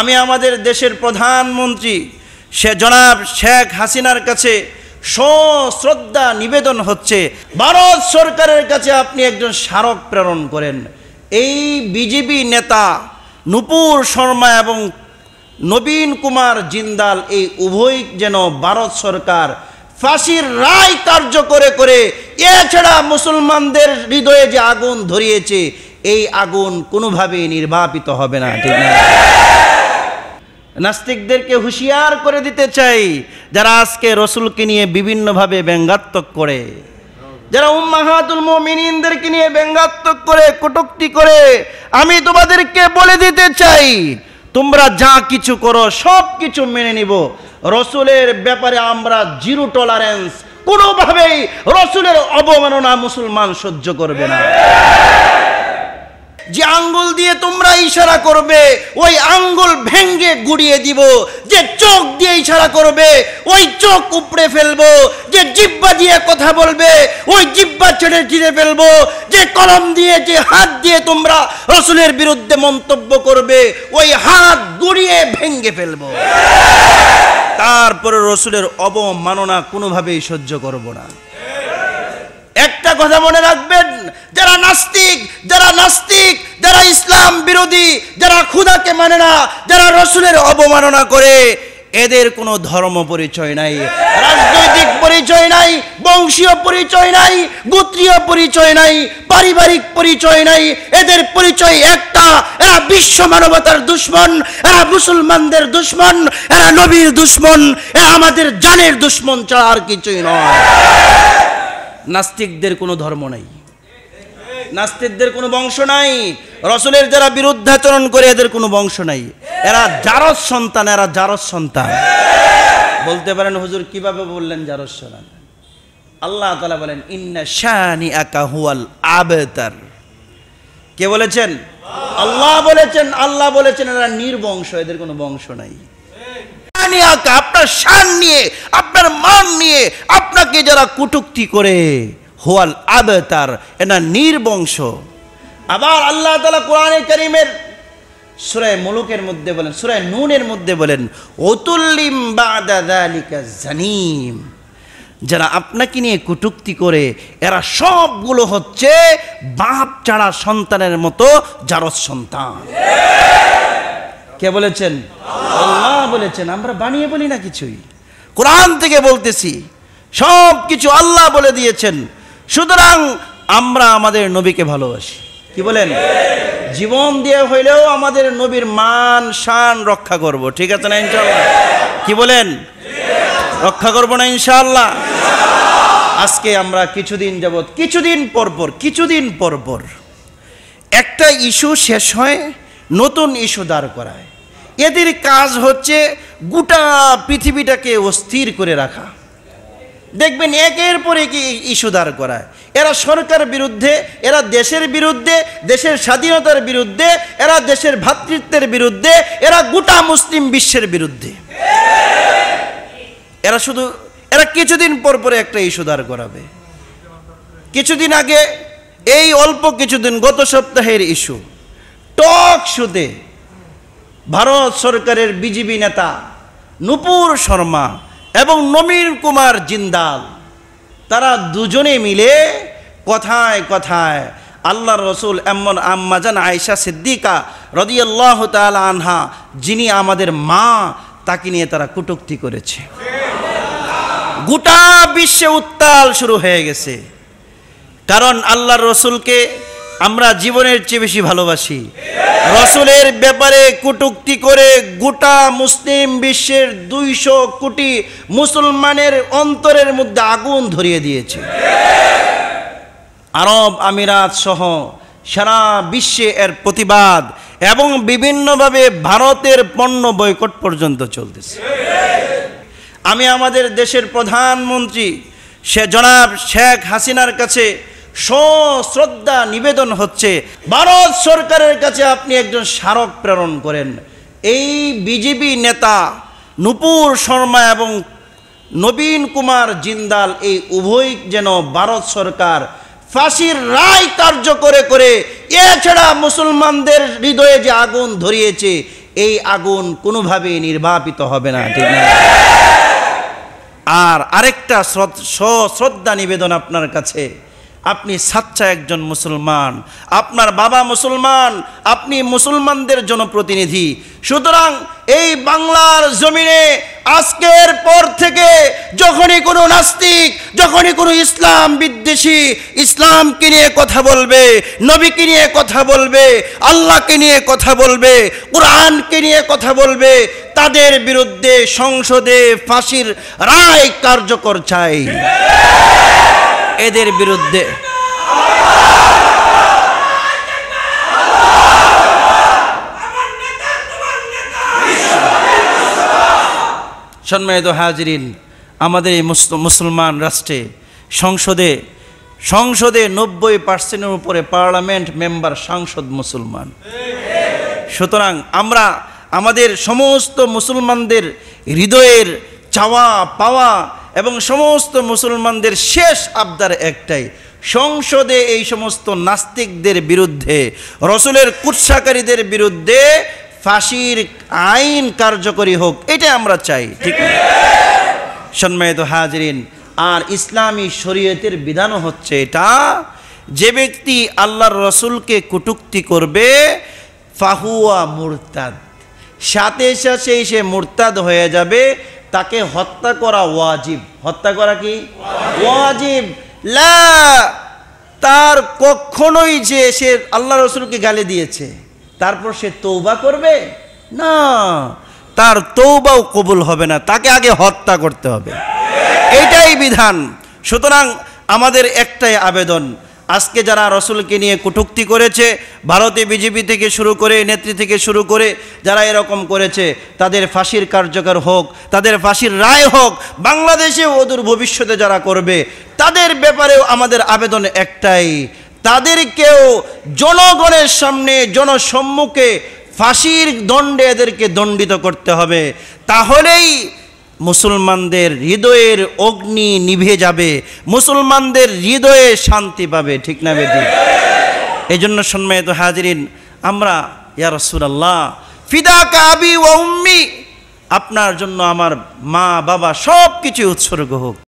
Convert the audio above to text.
আমি আমাদের দেশের প্রধানমন্ত্রী সে জনাব শেখ হাসিনার কাছে সশ্রদ্ধা নিবেদন হচ্ছে ভারত সরকারের কাছে আপনি একজন স্মারক প্রেরণ করেন এই বিজেপি নেতা নুপুর শর্মা এবং নবীন কুমার জিন্দাল এই উভয় যেন ভারত সরকার ফাঁসির রায় কার্য করে করে এছাড়া মুসলমানদের হৃদয়ে যে আগুন ধরিয়েছে এই আগুন কোনোভাবেই নির্বাপিত হবে না ঠিক না নাস্তিকদেরকে হুঁশিয়ার করে দিতে চাই যারা আজকে রসুলকে নিয়ে বিভিন্নভাবে ব্যঙ্গাত্মক করে যারা উম্মাহাতুল মোমিনদেরকে নিয়ে ব্যঙ্গাত্মক করে কটুক্তি করে আমি তোমাদেরকে বলে দিতে চাই তোমরা যা কিছু করো সব কিছু মেনে নিব রসুলের ব্যাপারে আমরা জিরো টলারেন্স কোনোভাবেই রসুলের অবমাননা মুসলমান সহ্য করবে না আঙ্গুল দিয়ে তোমরা ইশারা করবে ওই আঙ্গুল ভেঙ্গে গুড়িয়ে দিব যে চোখ দিয়ে ইশারা করবে ওই চোখ উপড়ে ফেলবো যে জিব্বা দিয়ে কথা বলবে ওই জিব্বা ছেড়ে ছিঁড়ে ফেলবো যে কলম দিয়ে যে হাত দিয়ে তোমরা রসুলের বিরুদ্ধে মন্তব্য করবে ওই হাত গুড়িয়ে ভেঙ্গে ফেলবো তারপরে রসুলের অবমাননা কোনোভাবেই সহ্য করব না একটা কথা মনে রাখবেন যারা নাস্তিক যারা নাস্তিক যারা ইসলাম বিরোধী যারা খুদাকে মানে না যারা রসুলের অবমাননা করে এদের কোনো ধর্ম পরিচয় নাই রাজনৈতিক পরিচয় নাই বংশীয় পরিচয় নাই গোত্রীয় পরিচয় নাই পারিবারিক পরিচয় নাই এদের পরিচয় একটা এরা বিশ্ব মানবতার দুশ্মন এরা মুসলমানদের দুশ্মন এরা নবীর দুশ্মন এরা আমাদের জানের দুশ্মন ছাড়া আর কিছুই নয় নাস্তিকদের কোনো ধর্ম নাই নাস্তিকদের কোনো বংশ নাই রসুলের যারা বিরুদ্ধাচরণ করে এদের কোনো বংশ নাই এরা জারস সন্তান এরা জারস সন্তান বলতে পারেন হুজুর কিভাবে বললেন জারস সন্তান আল্লাহ তালা বলেন ইন্না শাহানি আকা হুয়াল আবেতার কে বলেছেন আল্লাহ বলেছেন আল্লাহ বলেছেন এরা নির্বংশ এদের কোনো বংশ নাই টাকা আপনার শান নিয়ে আপনার মান নিয়ে আপনাকে যারা কুটুক্তি করে হোয়াল তার এনা নির্বংশ আবার আল্লাহ তালা কোরআনে করিমের সুরায় মুলুকের মধ্যে বলেন সুরায় নুনের মধ্যে বলেন অতুল্লিম বাদাদালিকা জানিম যারা আপনাকে নিয়ে কুটুক্তি করে এরা সবগুলো হচ্ছে বাপ ছাড়া সন্তানের মতো যারস সন্তান কে বলেছেন আল্লাহ বলেছেন আমরা বানিয়ে বলি না কিছুই কোরআন থেকে বলতেছি সব কিছু আল্লাহ বলে দিয়েছেন সুতরাং আমরা আমাদের নবীকে ভালোবাসি কি বলেন জীবন দিয়ে হইলেও আমাদের নবীর মান শান রক্ষা করব ঠিক আছে না ইনশাল্লাহ কি বলেন রক্ষা করব না ইনশাল্লাহ আজকে আমরা কিছুদিন যাবৎ কিছুদিন পরপর কিছুদিন পরপর একটা ইস্যু শেষ হয় নতুন ইস্যু দাঁড় করায় এদের কাজ হচ্ছে গোটা পৃথিবীটাকে অস্থির করে রাখা দেখবেন একের পরে কি ইস্যু দাঁড় করায় এরা সরকার বিরুদ্ধে এরা দেশের বিরুদ্ধে দেশের স্বাধীনতার বিরুদ্ধে এরা দেশের ভাতৃত্বের বিরুদ্ধে এরা গোটা মুসলিম বিশ্বের বিরুদ্ধে এরা শুধু এরা কিছুদিন পর পরে একটা ইস্যু দাঁড় করাবে কিছুদিন আগে এই অল্প কিছুদিন গত সপ্তাহের ইস্যু টক সুদে ভারত সরকারের বিজেপি নেতা নুপুর শর্মা এবং নমীর কুমার জিন্দাল তারা দুজনে মিলে কথায় কথায় আল্লাহ রসুল এমন আম্মাজান আয়সা সিদ্দিকা রদিয়াল্লাহ তাল আনহা যিনি আমাদের মা তাকে নিয়ে তারা কুটুক্তি করেছে গোটা বিশ্বে উত্তাল শুরু হয়ে গেছে কারণ আল্লাহ রসুলকে আমরা জীবনের চেয়ে বেশি ভালোবাসি রসুলের ব্যাপারে কুটুক্তি করে গোটা মুসলিম বিশ্বের দুইশো কোটি মুসলমানের অন্তরের মধ্যে আগুন ধরিয়ে দিয়েছে আরব আমিরাত সহ সারা বিশ্বে এর প্রতিবাদ এবং বিভিন্নভাবে ভারতের পণ্য বয়কট পর্যন্ত চলতেছে আমি আমাদের দেশের প্রধানমন্ত্রী সে জনাব শেখ হাসিনার কাছে সশ্রদ্ধা নিবেদন হচ্ছে ভারত সরকারের কাছে আপনি একজন স্মারক প্রেরণ করেন এই বিজেপি নেতা নুপুর শর্মা এবং নবীন কুমার জিন্দাল এই উভয় যেন ভারত সরকার ফাঁসির রায় কার্য করে করে এছাড়া মুসলমানদের হৃদয়ে যে আগুন ধরিয়েছে এই আগুন কোনোভাবে নির্বাপিত হবে না ঠিক না আর আরেকটা সশ্রদ্ধা নিবেদন আপনার কাছে আপনি সাচ্চা একজন মুসলমান আপনার বাবা মুসলমান আপনি মুসলমানদের জনপ্রতিনিধি সুতরাং এই বাংলার জমিনে আজকের পর থেকে যখনই কোনো নাস্তিক যখনই কোনো ইসলাম বিদ্বেষী ইসলামকে নিয়ে কথা বলবে নবীকে নিয়ে কথা বলবে আল্লাহকে নিয়ে কথা বলবে কোরআনকে নিয়ে কথা বলবে তাদের বিরুদ্ধে সংসদে ফাঁসির রায় কার্যকর চাই এদের বিরুদ্ধে সম্মানিত হাজরিন আমাদের এই মুসলমান রাষ্ট্রে সংসদে সংসদে নব্বই পার্সেন্টের উপরে পার্লামেন্ট মেম্বার সাংসদ মুসলমান সুতরাং আমরা আমাদের সমস্ত মুসলমানদের হৃদয়ের চাওয়া পাওয়া এবং সমস্ত মুসলমানদের শেষ আবদার একটাই সংসদে এই সমস্ত নাস্তিকদের বিরুদ্ধে রসুলের কুৎসাকারীদের বিরুদ্ধে ফাঁসির আইন কার্যকরী হোক এটা আমরা চাই ঠিক সম্মানিত হাজরিন আর ইসলামী শরীয়তের বিধানও হচ্ছে এটা যে ব্যক্তি আল্লাহর রসুলকে কটুক্তি করবে ফাহুয়া মুরতাদ সাথে সাথে সে মুরতাদ হয়ে যাবে তাকে হত্যা করা ওয়াজিব হত্যা করা কি ওয়াজিব লা তার কখনোই যে সে আল্লাহ রসুলকে গালি দিয়েছে তারপর সে তৌবা করবে না তার তৌবাও কবুল হবে না তাকে আগে হত্যা করতে হবে এটাই বিধান সুতরাং আমাদের একটাই আবেদন আজকে যারা রসুলকে নিয়ে কুটুক্তি করেছে ভারতে বিজেপি থেকে শুরু করে নেত্রী থেকে শুরু করে যারা এরকম করেছে তাদের ফাঁসির কার্যকর হোক তাদের ফাঁসির রায় হোক বাংলাদেশে ওদূর ভবিষ্যতে যারা করবে তাদের ব্যাপারেও আমাদের আবেদন একটাই তাদেরকেও জনগণের সামনে জনসম্মুখে ফাঁসির দণ্ডে এদেরকে দণ্ডিত করতে হবে তাহলেই মুসলমানদের হৃদয়ের অগ্নি নিভে যাবে মুসলমানদের হৃদয়ে শান্তি পাবে ঠিক না বেদি এই জন্য সম্মানিত হাজিরিন আমরা ইয়া রসুলাল্লাহ ফিদা কাবি ও আপনার জন্য আমার মা বাবা সব কিছু উৎসর্গ হোক